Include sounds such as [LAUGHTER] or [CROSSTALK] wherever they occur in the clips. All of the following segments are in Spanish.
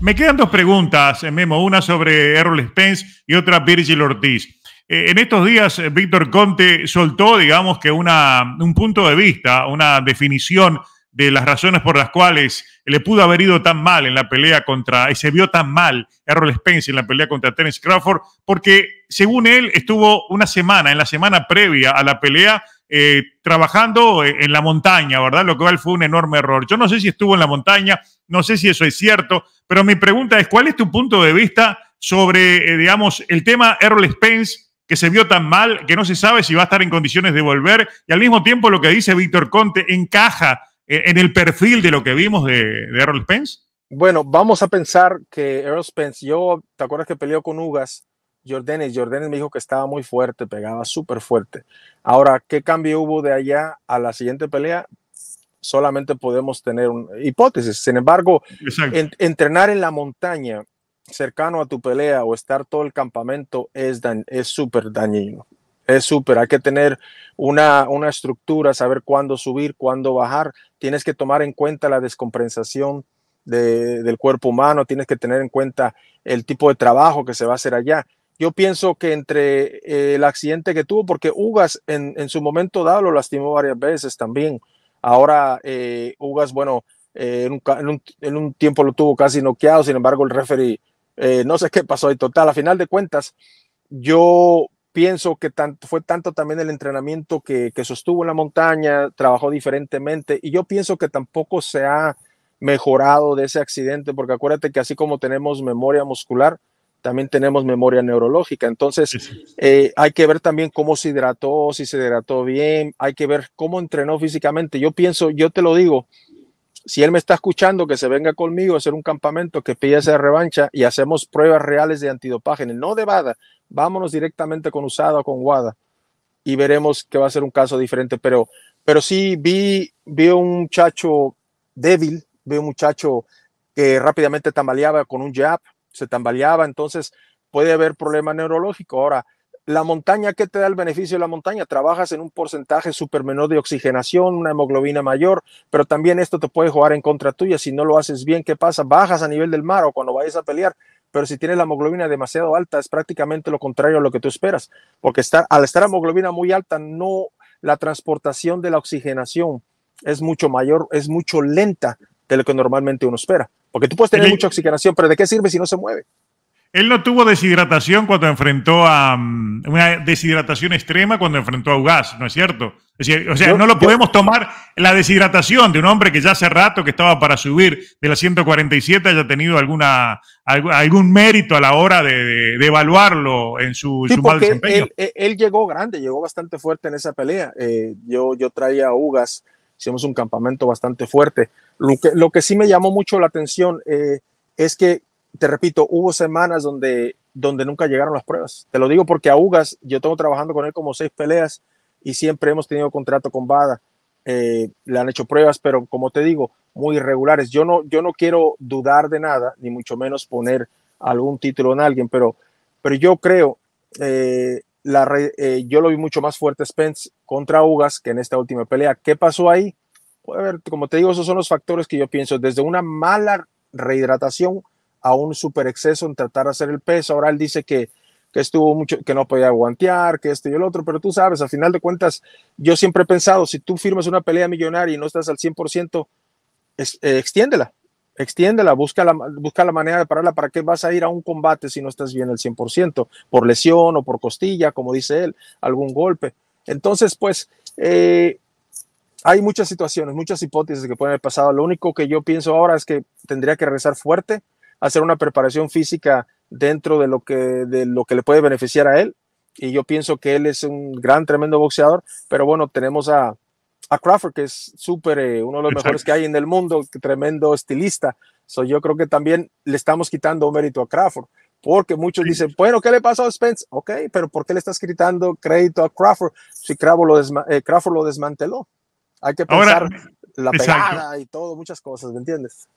Me quedan dos preguntas, eh, Memo, una sobre Errol Spence y otra Virgil Ortiz. Eh, en estos días, eh, Víctor Conte soltó, digamos, que una, un punto de vista, una definición de las razones por las cuales le pudo haber ido tan mal en la pelea contra, y se vio tan mal Errol Spence en la pelea contra Terence Crawford, porque según él estuvo una semana, en la semana previa a la pelea, eh, trabajando eh, en la montaña, ¿verdad? Lo cual fue un enorme error. Yo no sé si estuvo en la montaña, no sé si eso es cierto, pero mi pregunta es, ¿cuál es tu punto de vista sobre, eh, digamos, el tema Errol Spence? que se vio tan mal, que no se sabe si va a estar en condiciones de volver, y al mismo tiempo lo que dice Víctor Conte encaja en el perfil de lo que vimos de, de Spence? Bueno, vamos a pensar que Errol Spence, yo, ¿te acuerdas que peleó con Ugas Jordanes. Jordanes me dijo que estaba muy fuerte, pegaba súper fuerte. Ahora, ¿qué cambio hubo de allá a la siguiente pelea? Solamente podemos tener una hipótesis. Sin embargo, entrenar en la montaña cercano a tu pelea o estar todo el campamento es es súper dañino. Es súper, hay que tener una, una estructura, saber cuándo subir, cuándo bajar. Tienes que tomar en cuenta la descompensación del cuerpo humano, tienes que tener en cuenta el tipo de trabajo que se va a hacer allá. Yo pienso que entre eh, el accidente que tuvo, porque Ugas en, su momento dado lo lastimó varias veces también. Ahora eh, Ugas, bueno, eh, en, un, tiempo lo tuvo casi noqueado, sin embargo el referee, no sé qué pasó. Y total, a final de cuentas, yo pienso que fue tanto también el entrenamiento que, que sostuvo en la montaña, trabajó diferentemente y yo pienso que tampoco se ha mejorado de ese accidente, porque acuérdate que así como tenemos memoria muscular, también tenemos memoria neurológica. Entonces, eh, hay que ver también cómo se hidrató, si se hidrató bien, hay que ver cómo entrenó físicamente. Yo pienso, yo te lo digo, si él me está escuchando, que se venga conmigo a hacer un campamento, que pida esa revancha y hacemos pruebas reales de antidopaje, no de bada vámonos directamente con USADA o con WADA y veremos que va a ser un caso diferente. Pero, pero sí vi, vi un muchacho débil, vi un muchacho que rápidamente tambaleaba con un jab, se tambaleaba, entonces puede haber problema neurológico. Ahora, la montaña, ¿qué te da el beneficio de la montaña? Trabajas en un porcentaje súper menor de oxigenación, una hemoglobina mayor, pero también esto te puede jugar en contra tuya. Si no lo haces bien, ¿qué pasa? Bajas a nivel del mar o cuando vayas a pelear. Pero si tienes la hemoglobina demasiado alta, es prácticamente lo contrario a lo que tú esperas, porque al estar la hemoglobina muy alta, no la transportación de la oxigenación es mucho mayor, es mucho lenta de lo que normalmente uno espera. Porque tú puedes tener mucha oxigenación, pero ¿de qué sirve si no se mueve? Él no tuvo deshidratación cuando enfrentó a mm, una deshidratación extrema cuando enfrentó a Ugas, ¿no es cierto? o sea, no lo podemos tomar la deshidratación de un hombre que ya hace rato que estaba para subir de la 147 haya tenido alguna algún mérito a la hora de, evaluarlo en su, mal desempeño. Él, él, llegó grande, llegó bastante fuerte en esa pelea. Eh, yo, yo traía a Ugas, hicimos un campamento bastante fuerte. Lo que, sí me llamó mucho la atención eh, es que, te repito, hubo semanas donde, donde nunca llegaron las pruebas. Te lo digo porque a Ugas, yo tengo trabajando con él como seis peleas y siempre hemos tenido contrato con Bada. Eh, le han hecho pruebas, pero como te digo, muy irregulares. Yo no, yo no quiero dudar de nada, ni mucho menos poner algún título en alguien, pero, pero yo creo, eh, la, yo lo vi mucho más fuerte Spence contra Ugas que en esta última pelea. ¿Qué pasó ahí? como te digo, esos son los factores que yo pienso, desde una mala rehidratación a un super exceso en tratar de hacer el peso. Ahora él dice que, que estuvo mucho, que no podía aguantear, que esto y el otro, pero tú sabes, al final de cuentas, yo siempre he pensado, si tú firmas una pelea millonaria y no estás al 100%, eh, extiéndela, extiéndela, busca la, busca la manera de pararla, ¿para qué vas a ir a un combate si no estás bien al 100%? Por lesión o por costilla, como dice él, algún golpe. Entonces, pues, eh, hay muchas situaciones, muchas hipótesis que pueden haber pasado. Lo único que yo pienso ahora es que tendría que regresar fuerte, hacer una preparación física dentro de lo que, de lo que le puede beneficiar a él. Y yo pienso que él es un gran, tremendo boxeador. Pero bueno, tenemos a, a Crawford, que es súper, eh, uno de los mejores que hay en el mundo, tremendo estilista. yo creo que también le estamos quitando mérito a Crawford, porque muchos dicen, bueno, ¿qué le pasó a Spence? Ok, pero ¿por qué le estás quitando crédito a Crawford si Crawford lo eh, desmanteló? Hay que pensar la pegada y todo, muchas cosas, ¿me entiendes?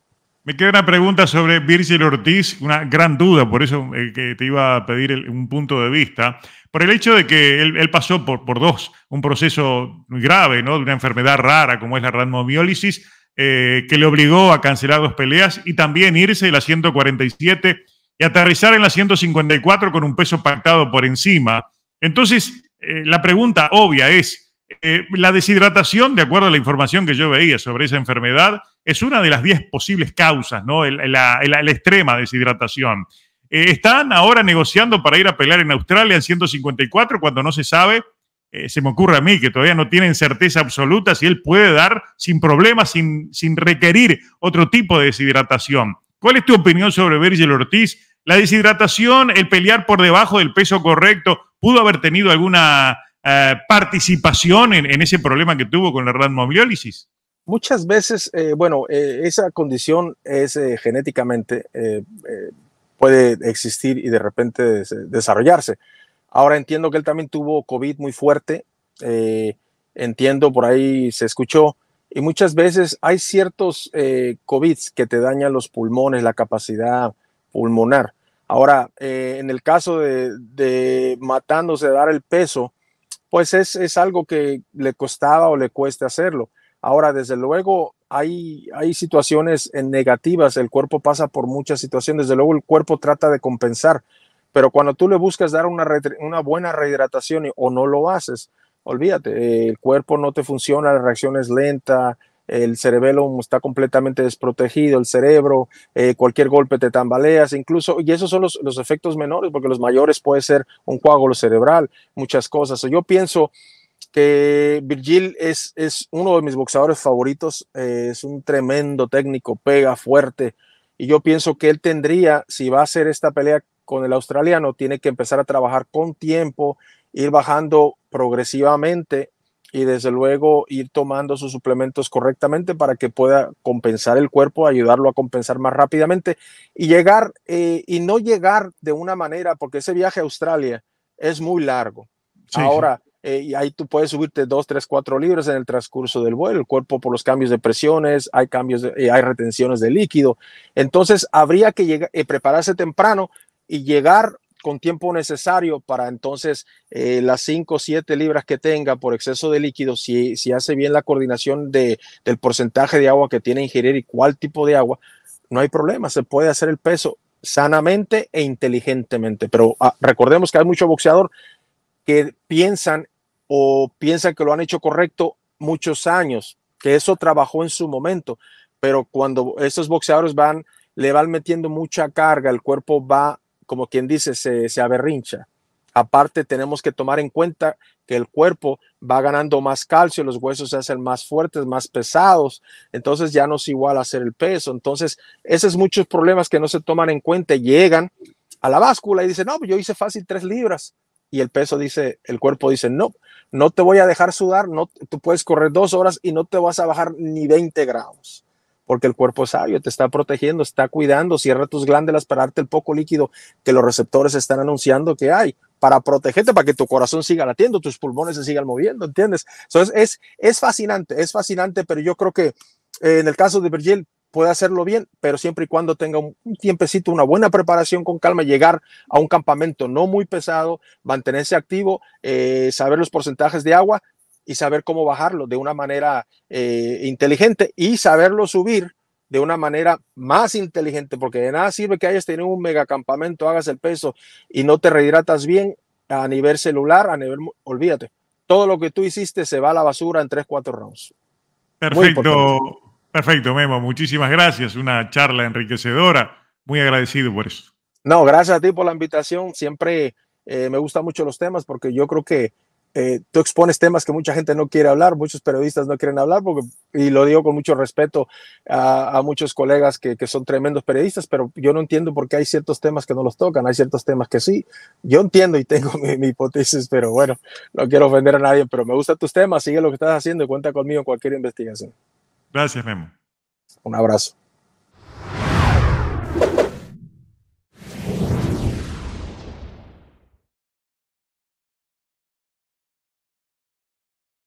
Me queda una pregunta sobre Virgil Ortiz, una gran duda, por eso eh, que te iba a pedir un punto de vista, por el hecho de que él, pasó por, dos, un proceso muy grave, ¿no? De una enfermedad rara como es la randomiólisis, eh, que le obligó a cancelar dos peleas y también irse de la 147 y aterrizar en la 154 con un peso pactado por encima. Entonces, eh, la pregunta obvia es, eh, la deshidratación, de acuerdo a la información que yo veía sobre esa enfermedad, es una de las 10 posibles causas, ¿no? La, extrema deshidratación. Eh, están ahora negociando para ir a pelear en Australia en 154 cuando no se sabe. Eh, se me ocurre a mí que todavía no tienen certeza absoluta si él puede dar sin problemas, sin, sin requerir otro tipo de deshidratación. ¿Cuál es tu opinión sobre Virgil Ortiz? La deshidratación, el pelear por debajo del peso correcto, ¿pudo haber tenido alguna eh, participación en, ese problema que tuvo con la radmogliólisis? Muchas veces, eh, bueno, eh, esa condición es genéticamente, puede existir y de repente desarrollarse. Ahora entiendo que él también tuvo COVID muy fuerte, entiendo, por ahí se escuchó, y muchas veces hay ciertos eh, COVID que te dañan los pulmones, la capacidad pulmonar. Ahora, en el caso de, de, matándose, dar el peso, pues es, algo que le costaba o le cueste hacerlo. Ahora, desde luego, hay, hay situaciones negativas, el cuerpo pasa por muchas situaciones, desde luego el cuerpo trata de compensar, pero cuando tú le buscas dar una, una buena rehidratación o no lo haces, olvídate, eh, el cuerpo no te funciona, la reacción es lenta, el cerebelo está completamente desprotegido, el cerebro, eh, cualquier golpe te tambaleas, incluso, y esos son los, efectos menores, porque los mayores puede ser un coágulo cerebral, muchas cosas. Yo pienso que Virgil es, es uno de mis boxeadores favoritos, eh, es un tremendo técnico, pega fuerte, y yo pienso que él tendría, si va a hacer esta pelea con el australiano, tiene que empezar a trabajar con tiempo, ir bajando progresivamente y desde luego ir tomando sus suplementos correctamente para que pueda compensar el cuerpo, ayudarlo a compensar más rápidamente y llegar eh, y no llegar de una manera, porque ese viaje a Australia es muy largo. Ahora, eh, y ahí tú puedes subirte dos, tres, cuatro libras en el transcurso del vuelo, el cuerpo por los cambios de presiones, hay cambios, eh, hay retenciones de líquido. Entonces, habría que prepararse temprano y llegar con tiempo necesario para entonces eh, las 5 o 7 libras que tenga por exceso de líquido, si, si hace bien la coordinación del porcentaje de agua que tiene ingerir y cuál tipo de agua, no hay problema, se puede hacer el peso sanamente e inteligentemente. Pero ah, recordemos que hay mucho boxeador que piensan o piensan que lo han hecho correcto muchos años, que eso trabajó en su momento, pero cuando esos boxeadores van, le van metiendo mucha carga, el cuerpo va como quien dice, se, se aberrincha. Aparte, tenemos que tomar en cuenta que el cuerpo va ganando más calcio, los huesos se hacen más fuertes, más pesados, entonces ya no es igual hacer el peso. Entonces, esos muchos problemas que no se toman en cuenta llegan a la báscula y dicen, no, yo hice fácil tres libras. Y el peso dice, el cuerpo dice, no, no te voy a dejar sudar, no, tú puedes correr dos horas y no te vas a bajar ni 20 grados porque el cuerpo es sabio, te está protegiendo, está cuidando, cierra tus glándulas para darte el poco líquido que los receptores están anunciando que hay para protegerte, para que tu corazón siga latiendo, tus pulmones se sigan moviendo, ¿entiendes? Entonces es, es fascinante, es fascinante, pero yo creo que eh, en el caso de Virgil puede hacerlo bien, pero siempre y cuando tenga un, tiempecito, una buena preparación con calma, llegar a un campamento no muy pesado, mantenerse activo, eh, saber los porcentajes de agua, y saber cómo bajarlo de una manera eh, inteligente y saberlo subir de una manera más inteligente, porque de nada sirve que hayas tenido un megacampamento, hagas el peso y no te rehidratas bien a nivel celular, a nivel, olvídate, todo lo que tú hiciste se va a la basura en 3, 4 rounds. Perfecto, perfecto, Memo, muchísimas gracias, una charla enriquecedora, muy agradecido por eso. No, gracias a ti por la invitación, siempre eh, me gustan mucho los temas porque yo creo que eh, tú expones temas que mucha gente no quiere hablar, muchos periodistas no quieren hablar, y lo digo con mucho respeto a, muchos colegas que, son tremendos periodistas, pero yo no entiendo por qué hay ciertos temas que no los tocan, hay ciertos temas que sí. Yo entiendo y tengo [LAUGHS] mi, hipótesis, pero bueno, no quiero ofender a nadie, pero me gustan tus temas, sigue lo que estás haciendo y cuenta conmigo en cualquier investigación. Gracias, Memo. Un abrazo.